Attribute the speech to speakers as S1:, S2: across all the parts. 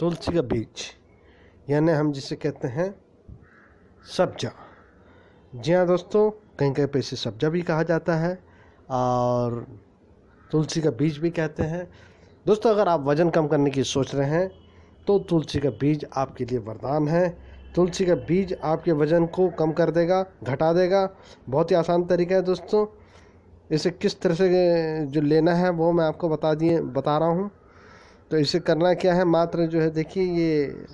S1: तुलसी का बीज यानी हम जिसे कहते हैं सब्जा जी हाँ दोस्तों कहीं कहीं पर इसे सब्जा भी कहा जाता है और तुलसी का बीज भी कहते हैं दोस्तों अगर आप वज़न कम करने की सोच रहे हैं तो तुलसी का बीज आपके लिए वरदान है तुलसी का बीज आपके वज़न को कम कर देगा घटा देगा बहुत ही आसान तरीका है दोस्तों इसे किस तरह से जो लेना है वो मैं आपको बता दिए बता रहा हूँ तो इसे करना क्या है मात्र जो है देखिए ये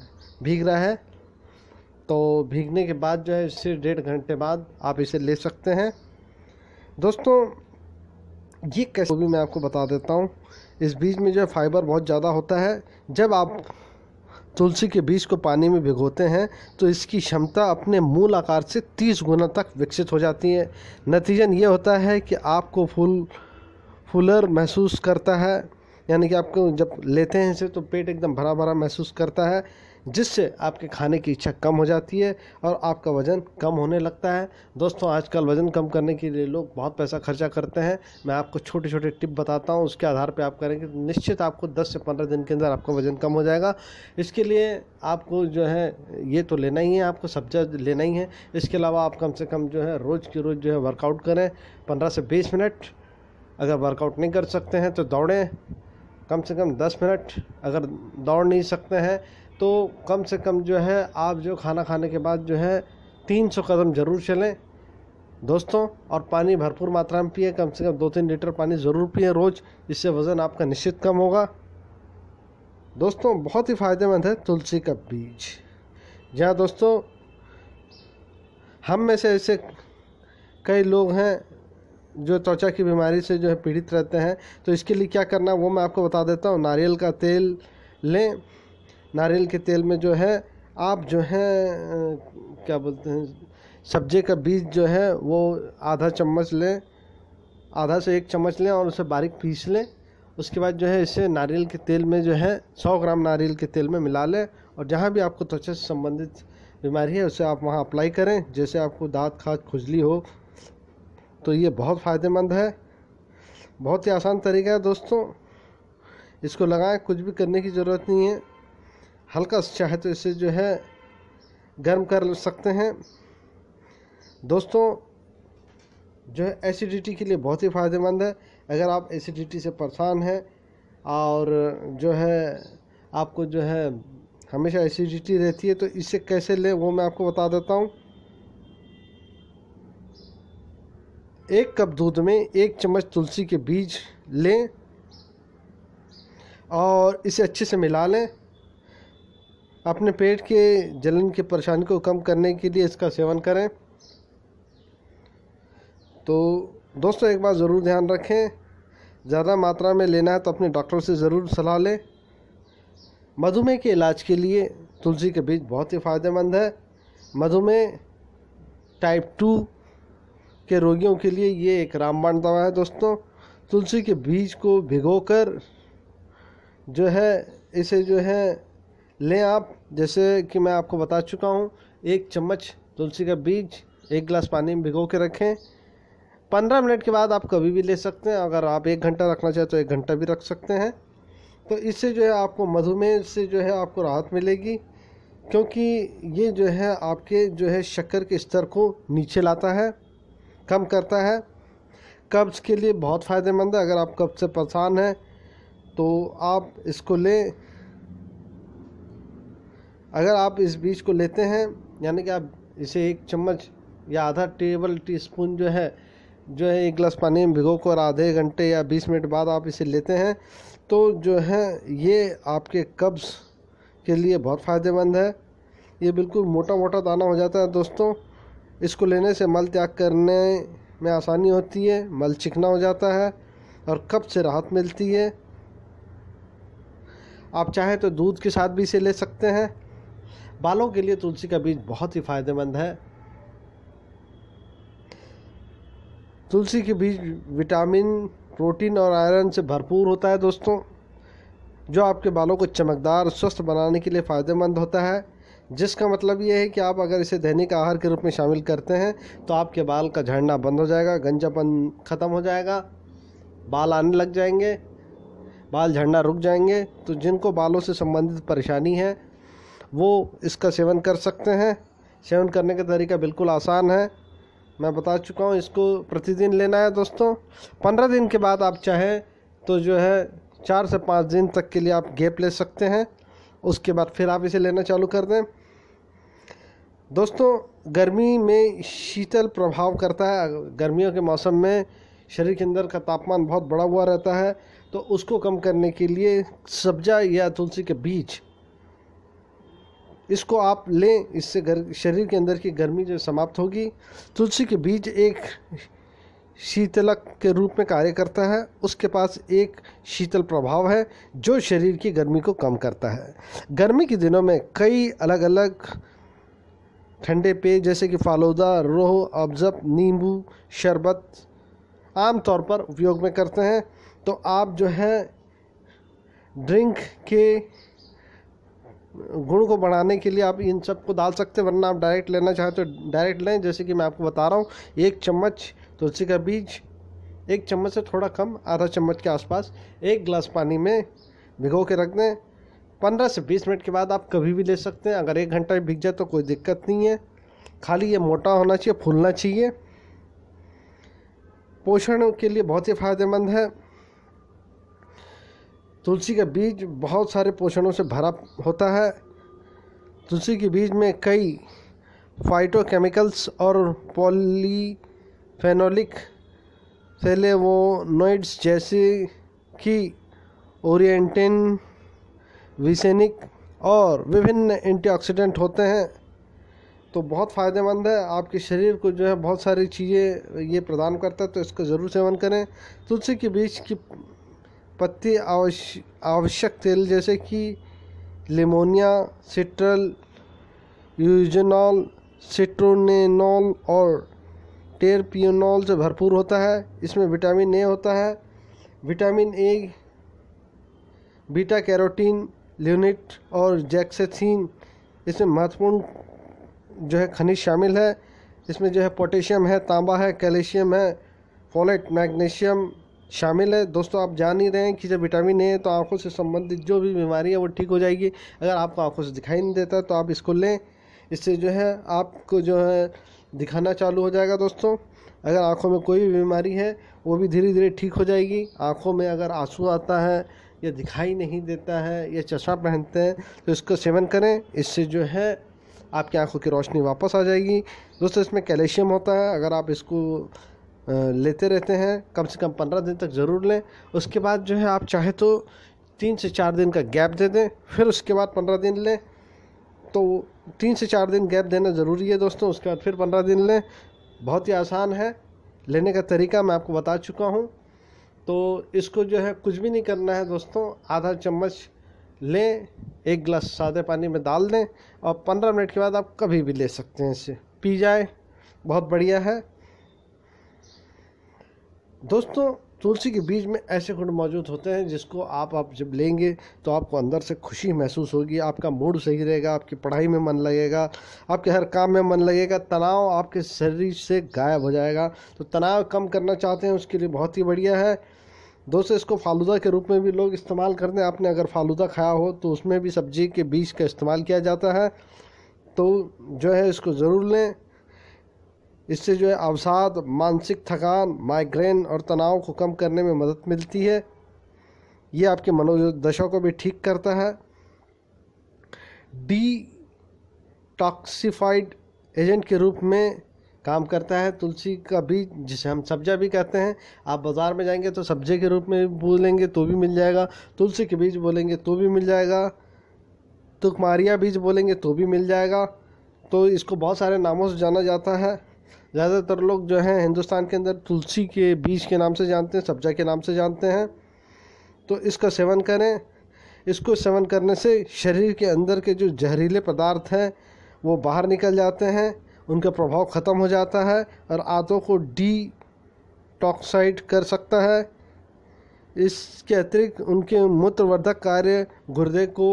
S1: भीग रहा है तो भीगने के बाद जो है इससे डेढ़ घंटे बाद आप इसे ले सकते हैं दोस्तों ये कैसे भी मैं आपको बता देता हूँ इस बीज में जो है फाइबर बहुत ज़्यादा होता है जब आप तुलसी के बीज को पानी में भिगोते हैं तो इसकी क्षमता अपने मूल आकार से 30 गुना तक विकसित हो जाती है नतीजन ये होता है कि आपको फूल फुलर महसूस करता है यानी कि आपको जब लेते हैं इसे तो पेट एकदम भरा भरा महसूस करता है जिससे आपके खाने की इच्छा कम हो जाती है और आपका वज़न कम होने लगता है दोस्तों आजकल वज़न कम करने के लिए लोग बहुत पैसा खर्चा करते हैं मैं आपको छोटे छोटे टिप बताता हूँ उसके आधार पर आप करेंगे तो निश्चित आपको 10 से 15 दिन के अंदर आपका वज़न कम हो जाएगा इसके लिए आपको जो है ये तो लेना ही है आपको सब्जा लेना ही है इसके अलावा आप कम से कम जो है रोज़ की रोज़ जो है वर्कआउट करें पंद्रह से बीस मिनट अगर वर्कआउट नहीं कर सकते हैं तो दौड़ें कम से कम दस मिनट अगर दौड़ नहीं सकते हैं तो कम से कम जो है आप जो खाना खाने के बाद जो है तीन सौ कदम ज़रूर चलें दोस्तों और पानी भरपूर मात्रा में पिए कम से कम दो तीन लीटर पानी ज़रूर पिए रोज़ इससे वज़न आपका निश्चित कम होगा दोस्तों बहुत ही फ़ायदेमंद है तुलसी का बीज जहाँ दोस्तों हम में से ऐसे कई लोग हैं जो त्वचा की बीमारी से जो है पीड़ित रहते हैं तो इसके लिए क्या करना है वो मैं आपको बता देता हूँ नारियल का तेल लें नारियल के तेल में जो है आप जो है क्या बोलते हैं सब्जी का बीज जो है वो आधा चम्मच लें आधा से एक चम्मच लें और उसे बारीक पीस लें उसके बाद जो है इसे नारियल के तेल में जो है सौ ग्राम नारियल के तेल में मिला लें और जहाँ भी आपको त्वचा से संबंधित बीमारी है उसे आप वहाँ अप्लाई करें जैसे आपको दांत खाद खुजली हो तो ये बहुत फ़ायदेमंद है बहुत ही आसान तरीका है दोस्तों इसको लगाएं कुछ भी करने की ज़रूरत नहीं है हल्का चाहे तो इसे जो है गर्म कर सकते हैं दोस्तों जो है एसिडिटी के लिए बहुत ही फ़ायदेमंद है अगर आप एसिडिटी से परेशान हैं और जो है आपको जो है हमेशा एसिडिटी रहती है तो इसे कैसे लें वो मैं आपको बता देता हूँ एक कप दूध में एक चम्मच तुलसी के बीज लें और इसे अच्छे से मिला लें अपने पेट के जलन की परेशानी को कम करने के लिए इसका सेवन करें तो दोस्तों एक बार ज़रूर ध्यान रखें ज़्यादा मात्रा में लेना है तो अपने डॉक्टर से ज़रूर सलाह लें मधुमेह के इलाज के लिए तुलसी के बीज बहुत ही फ़ायदेमंद है मधुमेह टाइप टू के रोगियों के लिए ये एक रामबाण दवा है दोस्तों तुलसी के बीज को भिगोकर जो है इसे जो है लें आप जैसे कि मैं आपको बता चुका हूँ एक चम्मच तुलसी का बीज एक गिलास पानी में भिगो के रखें पंद्रह मिनट के बाद आप कभी भी ले सकते हैं अगर आप एक घंटा रखना चाहें तो एक घंटा भी रख सकते हैं तो इससे जो है आपको मधुमेह से जो है आपको राहत मिलेगी क्योंकि ये जो है आपके जो है शक्कर के स्तर को नीचे लाता है कम करता है कब्ज़ के लिए बहुत फ़ायदेमंद है अगर आप कब्ज़ से परेशान हैं तो आप इसको लें अगर आप इस बीज को लेते हैं यानी कि आप इसे एक चम्मच या आधा टेबल टी स्पून जो है जो है एक गिलास पानी में भिगो कर आधे घंटे या बीस मिनट बाद आप इसे लेते हैं तो जो है ये आपके कब्ज़ के लिए बहुत फ़ायदेमंद है ये बिल्कुल मोटा मोटा दाना हो जाता है दोस्तों इसको लेने से मल त्याग करने में आसानी होती है मल चिकना हो जाता है और कब्ज से राहत मिलती है आप चाहें तो दूध के साथ भी इसे ले सकते हैं बालों के लिए तुलसी का बीज बहुत ही फायदेमंद है तुलसी के बीज विटामिन प्रोटीन और आयरन से भरपूर होता है दोस्तों जो आपके बालों को चमकदार स्वस्थ बनाने के लिए फ़ायदेमंद होता है जिसका मतलब ये है कि आप अगर इसे दैनिक आहार के रूप में शामिल करते हैं तो आपके बाल का झड़ना बंद हो जाएगा गंजापन ख़त्म हो जाएगा बाल आने लग जाएंगे बाल झड़ना रुक जाएंगे तो जिनको बालों से संबंधित परेशानी है वो इसका सेवन कर सकते हैं सेवन करने का तरीका बिल्कुल आसान है मैं बता चुका हूँ इसको प्रतिदिन लेना है दोस्तों पंद्रह दिन के बाद आप चाहें तो जो है चार से पाँच दिन तक के लिए आप गेप ले सकते हैं उसके बाद फिर आप इसे लेना चालू कर दें दोस्तों गर्मी में शीतल प्रभाव करता है गर्मियों के मौसम में शरीर के अंदर का तापमान बहुत बड़ा हुआ रहता है तो उसको कम करने के लिए सब्जा या तुलसी के बीज इसको आप लें इससे शरीर के अंदर की गर्मी जो समाप्त होगी तुलसी के बीज एक शीतलक के रूप में कार्य करता है उसके पास एक शीतल प्रभाव है जो शरीर की गर्मी को कम करता है गर्मी के दिनों में कई अलग अलग ठंडे पेय जैसे कि फालूदा रोह अफजप नींबू शरबत आमतौर पर उपयोग में करते हैं तो आप जो है ड्रिंक के गुण को बढ़ाने के लिए आप इन सब को डाल सकते हैं वरना आप डायरेक्ट लेना चाहें तो डायरेक्ट लें जैसे कि मैं आपको बता रहा हूँ एक चम्मच तुलसी का बीज एक चम्मच से थोड़ा कम आधा चम्मच के आसपास एक गिलास पानी में भिगो के रख दें पंद्रह से बीस मिनट के बाद आप कभी भी ले सकते हैं अगर एक घंटा भीग जाए तो कोई दिक्कत नहीं है खाली ये मोटा होना चाहिए फूलना चाहिए पोषण के लिए बहुत ही फायदेमंद है तुलसी का बीज बहुत सारे पोषणों से भरा होता है तुलसी के बीज में कई फाइटोकेमिकल्स और पॉली फेनोलिक सेलेवोनोइड्स जैसे कि ओरिएंटिन विसेनिक और विभिन्न एंटीऑक्सीडेंट होते हैं तो बहुत फ़ायदेमंद है आपके शरीर को जो है बहुत सारी चीज़ें ये प्रदान करता है तो इसका ज़रूर सेवन करें तुलसी के बीज की पत्ती आवश्य आवश्यक तेल जैसे कि लेमोनिया सिट्रल यूजनॉल सिट्रोनेनॉल और टेरपियोनॉल से भरपूर होता है इसमें विटामिन ए होता है विटामिन ए बीटा कैरोटीन ल्यूनिट और जैक्सेथीन इसमें महत्वपूर्ण जो है खनिज शामिल है इसमें जो है पोटेशियम है तांबा है कैल्शियम है फोलेट मैग्नीशियम शामिल है दोस्तों आप जान ही रहे हैं कि जब विटामिन ए है तो आंखों से संबंधित जो भी बीमारी है वो ठीक हो जाएगी अगर आपको आंखों से दिखाई नहीं देता तो आप इसको लें इससे जो है आपको जो है दिखाना चालू हो जाएगा दोस्तों अगर आँखों में कोई भी बीमारी है वो भी धीरे धीरे ठीक हो जाएगी आँखों में अगर आंसू आता है या दिखाई नहीं देता है या चश्मा पहनते हैं तो इसको सेवन करें इससे जो है आपकी आंखों की रोशनी वापस आ जाएगी दोस्तों इसमें कैल्शियम होता है अगर आप इसको लेते रहते हैं कम से कम पंद्रह दिन तक ज़रूर लें उसके बाद जो है आप चाहे तो तीन से चार दिन का गैप दे दें फिर उसके बाद पंद्रह दिन लें तो तीन से चार दिन गैप देना ज़रूरी है दोस्तों उसके बाद फिर पंद्रह दिन लें बहुत ही आसान है लेने का तरीका मैं आपको बता चुका हूँ तो इसको जो है कुछ भी नहीं करना है दोस्तों आधा चम्मच लें एक गिलास सादे पानी में डाल दें और पंद्रह मिनट के बाद आप कभी भी ले सकते हैं इसे पी जाए बहुत बढ़िया है दोस्तों तुलसी के बीज में ऐसे गुण मौजूद होते हैं जिसको आप आप जब लेंगे तो आपको अंदर से खुशी महसूस होगी आपका मूड सही रहेगा आपकी पढ़ाई में मन लगेगा आपके हर काम में मन लगेगा तनाव आपके शरीर से गायब हो जाएगा तो तनाव कम करना चाहते हैं उसके लिए बहुत ही बढ़िया है दोस्तों इसको फालूदा के रूप में भी लोग इस्तेमाल करते हैं आपने अगर फालूदा खाया हो तो उसमें भी सब्जी के बीज का इस्तेमाल किया जाता है तो जो है इसको ज़रूर लें इससे जो है अवसाद मानसिक थकान माइग्रेन और तनाव को कम करने में मदद मिलती है ये आपके मनोदशा को भी ठीक करता है डी टॉक्सीफाइड एजेंट के रूप में काम करता है तुलसी का बीज जिसे हम सब्जा भी कहते हैं आप बाज़ार में जाएंगे तो सब्जे के रूप में बोलेंगे तो भी मिल जाएगा तुलसी के बीज बोलेंगे तो भी मिल जाएगा तुकमारिया बीज बोलेंगे तो भी मिल जाएगा तो इसको बहुत सारे नामों से जाना जाता है ज़्यादातर लोग जो हैं हिंदुस्तान के अंदर तुलसी के बीज के नाम से जानते हैं सब्जा के नाम से जानते हैं तो इसका सेवन करें इसको सेवन करने से शरीर के अंदर के जो जहरीले पदार्थ हैं वो बाहर निकल जाते हैं उनका प्रभाव ख़त्म हो जाता है और आंतों को डी टॉक्साइड कर सकता है इसके अतिरिक्त उनके मूत्रवर्धक कार्य गुर्दे को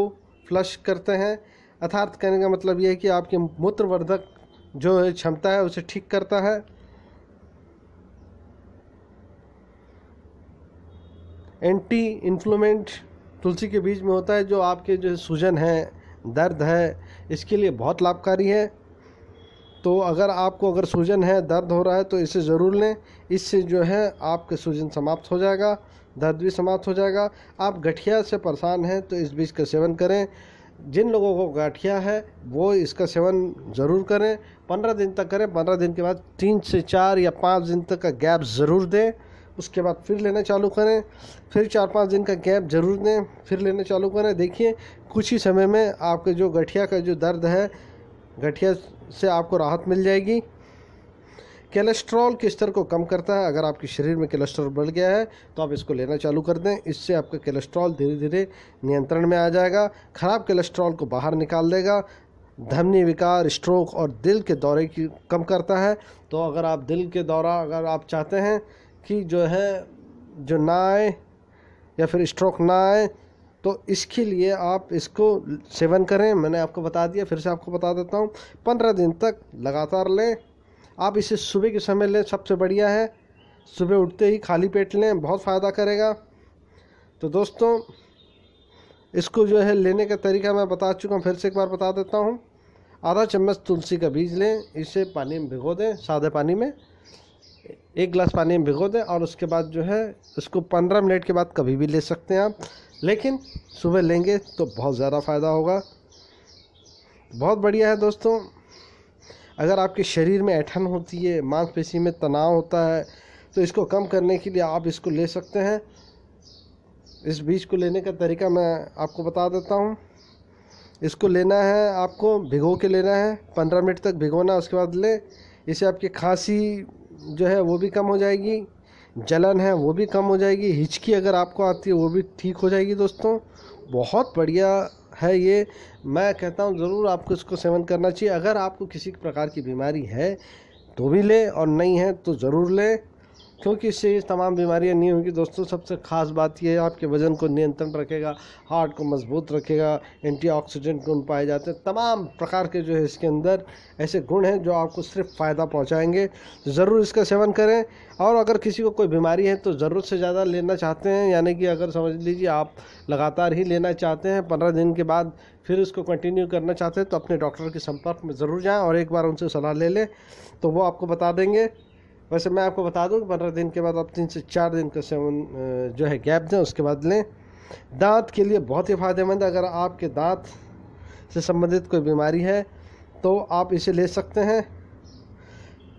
S1: फ्लश करते हैं अर्थात कहने का मतलब यह है कि आपके मूत्रवर्धक जो क्षमता है उसे ठीक करता है एंटी इन्फ्लूमेंट तुलसी के बीज में होता है जो आपके जो सूजन है दर्द है इसके लिए बहुत लाभकारी है तो अगर आपको अगर सूजन है दर्द हो रहा है तो इसे ज़रूर लें इससे जो है आपके सूजन समाप्त हो जाएगा दर्द भी समाप्त हो जाएगा आप गठिया से परेशान हैं तो इस बीज का सेवन करें जिन लोगों को गठिया है वो इसका सेवन ज़रूर करें पंद्रह दिन तक करें पंद्रह दिन के बाद तीन से चार या पाँच दिन तक का गैप ज़रूर दें उसके बाद फिर लेना चालू करें फिर चार पाँच दिन का गैप ज़रूर दें फिर लेना चालू करें देखिए कुछ ही समय में आपके जो गठिया का जो दर्द है गठिया से आपको राहत मिल जाएगी कोलेस्ट्रॉल के स्तर को कम करता है अगर आपके शरीर में कोलेस्ट्रॉल बढ़ गया है तो आप इसको लेना चालू कर दें इससे आपका कोलेस्ट्रॉल धीरे धीरे नियंत्रण में आ जाएगा ख़राब कोलेस्ट्रॉल को बाहर निकाल देगा धमनी विकार स्ट्रोक और दिल के दौरे की कम करता है तो अगर आप दिल के दौरा अगर आप चाहते हैं कि जो है जो ना आए या फिर स्ट्रोक ना आए तो इसके लिए आप इसको सेवन करें मैंने आपको बता दिया फिर से आपको बता देता हूँ पंद्रह दिन तक लगातार लें आप इसे सुबह के समय लें सबसे बढ़िया है सुबह उठते ही खाली पेट लें बहुत फ़ायदा करेगा तो दोस्तों इसको जो है लेने का तरीका मैं बता चुका हूँ फिर से एक बार बता देता हूँ आधा चम्मच तुलसी का बीज लें इसे पानी में भिगो दें सादे पानी में एक गिलास पानी में भिगो दें और उसके बाद जो है इसको पंद्रह मिनट के बाद कभी भी ले सकते हैं आप लेकिन सुबह लेंगे तो बहुत ज़्यादा फ़ायदा होगा बहुत बढ़िया है दोस्तों अगर आपके शरीर में ऐठन होती है मांसपेशी में तनाव होता है तो इसको कम करने के लिए आप इसको ले सकते हैं इस बीज को लेने का तरीका मैं आपको बता देता हूँ इसको लेना है आपको भिगो के लेना है पंद्रह मिनट तक भिगोना उसके बाद ले इससे आपकी खांसी जो है वो भी कम हो जाएगी जलन है वो भी कम हो जाएगी हिचकी अगर आपको आती है वो भी ठीक हो जाएगी दोस्तों बहुत बढ़िया है ये मैं कहता हूँ ज़रूर आपको इसको सेवन करना चाहिए अगर आपको किसी प्रकार की बीमारी है तो भी लें और नहीं है तो ज़रूर लें क्योंकि इससे ये तमाम बीमारियां नहीं होंगी दोस्तों सबसे ख़ास बात यह है आपके वज़न को नियंत्रण रखेगा हार्ट को मजबूत रखेगा एंटीऑक्सीडेंट गुण पाए जाते हैं तमाम प्रकार के जो है इसके अंदर ऐसे गुण हैं जो आपको सिर्फ फ़ायदा पहुँचाएँगे ज़रूर इसका सेवन करें और अगर किसी को कोई बीमारी है तो ज़रूरत से ज़्यादा लेना चाहते हैं यानी कि अगर समझ लीजिए आप लगातार ही लेना चाहते हैं पंद्रह दिन के बाद फिर उसको कंटिन्यू करना चाहते हैं तो अपने डॉक्टर के संपर्क में ज़रूर जाएँ और एक बार उनसे सलाह ले लें तो वो आपको बता देंगे वैसे मैं आपको बता दूं कि पंद्रह दिन के बाद आप तीन से चार दिन का सेवन जो है गैप दें उसके बाद लें दांत के लिए बहुत ही फ़ायदेमंद अगर आपके दांत से संबंधित कोई बीमारी है तो आप इसे ले सकते हैं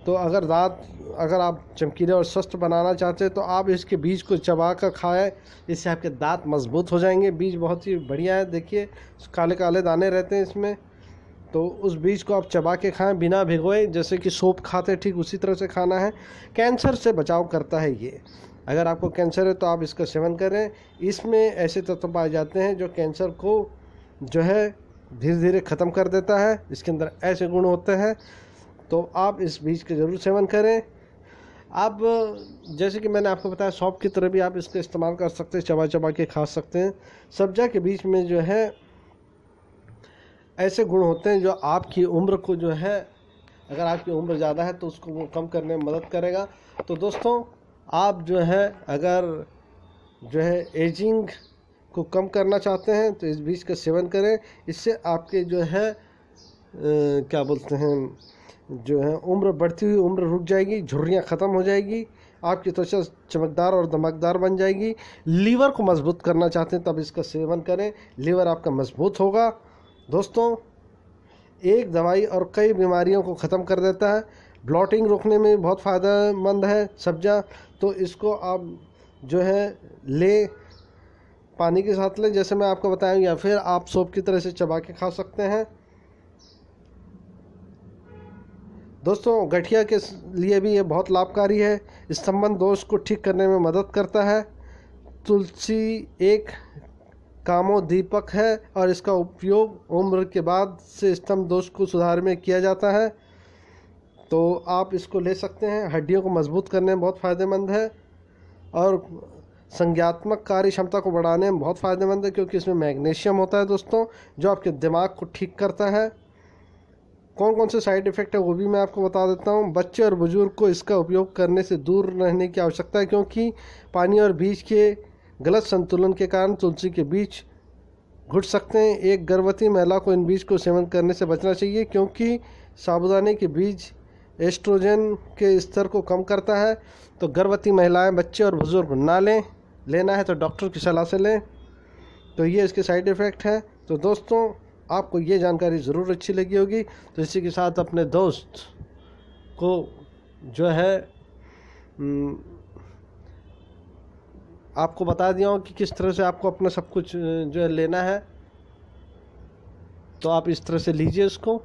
S1: तो अगर दांत अगर आप चमकीले और स्वस्थ बनाना चाहते हैं तो आप इसके बीज को चबा कर खाएँ इससे आपके दांत मजबूत हो जाएंगे बीज बहुत ही बढ़िया है देखिए काले काले दाने रहते हैं इसमें तो उस बीज को आप चबा के खाएं बिना भिगोए जैसे कि सोप खाते ठीक उसी तरह से खाना है कैंसर से बचाव करता है ये अगर आपको कैंसर है तो आप इसका सेवन करें इसमें ऐसे तत्व पाए जाते हैं जो कैंसर को जो है धीरे धीरे ख़त्म कर देता है इसके अंदर ऐसे गुण होते हैं तो आप इस बीज का ज़रूर सेवन करें आप जैसे कि मैंने आपको बताया सौंप की तरह भी आप इसका इस्तेमाल कर सकते हैं चबा चबा के खा सकते हैं सब्जा के बीच में जो है ऐसे गुण होते हैं जो आपकी उम्र को जो है अगर आपकी उम्र ज़्यादा है तो उसको वो कम करने में मदद करेगा तो दोस्तों आप जो है अगर जो है एजिंग को कम करना चाहते हैं तो इस बीज का सेवन करें इससे आपके जो है आ, क्या बोलते हैं जो है उम्र बढ़ती हुई उम्र रुक जाएगी झुर्रियाँ ख़त्म हो जाएगी आपकी त्वचा चमकदार और दमकदार बन जाएगी लीवर को मजबूत करना चाहते हैं तब इसका सेवन करें लीवर आपका मजबूत होगा दोस्तों एक दवाई और कई बीमारियों को ख़त्म कर देता है ब्लॉटिंग रोकने में बहुत फ़ायदेमंद है सब्जा तो इसको आप जो है ले पानी के साथ लें जैसे मैं आपको बताया या फिर आप सोप की तरह से चबा के खा सकते हैं दोस्तों गठिया के लिए भी ये बहुत लाभकारी है स्तंभन दोष को ठीक करने में मदद करता है तुलसी एक कामोद्दीपक है और इसका उपयोग उम्र के बाद से स्तंभ दोष को सुधार में किया जाता है तो आप इसको ले सकते हैं हड्डियों को मजबूत करने में बहुत फ़ायदेमंद है और संज्ञात्मक कार्य क्षमता को बढ़ाने में बहुत फ़ायदेमंद है क्योंकि इसमें मैग्नीशियम होता है दोस्तों जो आपके दिमाग को ठीक करता है कौन कौन से साइड इफ़ेक्ट है वो भी मैं आपको बता देता हूँ बच्चे और बुज़ुर्ग को इसका उपयोग करने से दूर रहने की आवश्यकता है क्योंकि पानी और बीज के गलत संतुलन के कारण तुलसी के बीज घुट सकते हैं एक गर्भवती महिला को इन बीज को सेवन करने से बचना चाहिए क्योंकि साबुदाने के बीज एस्ट्रोजन के स्तर को कम करता है तो गर्भवती महिलाएं बच्चे और बुज़ुर्ग ना लें लेना है तो डॉक्टर की सलाह से लें तो ये इसके साइड इफ़ेक्ट है तो दोस्तों आपको ये जानकारी ज़रूर अच्छी लगी होगी तो इसी के साथ अपने दोस्त को जो है हम्म, आपको बता दिया हूँ कि किस तरह से आपको अपना सब कुछ जो है लेना है तो आप इस तरह से लीजिए इसको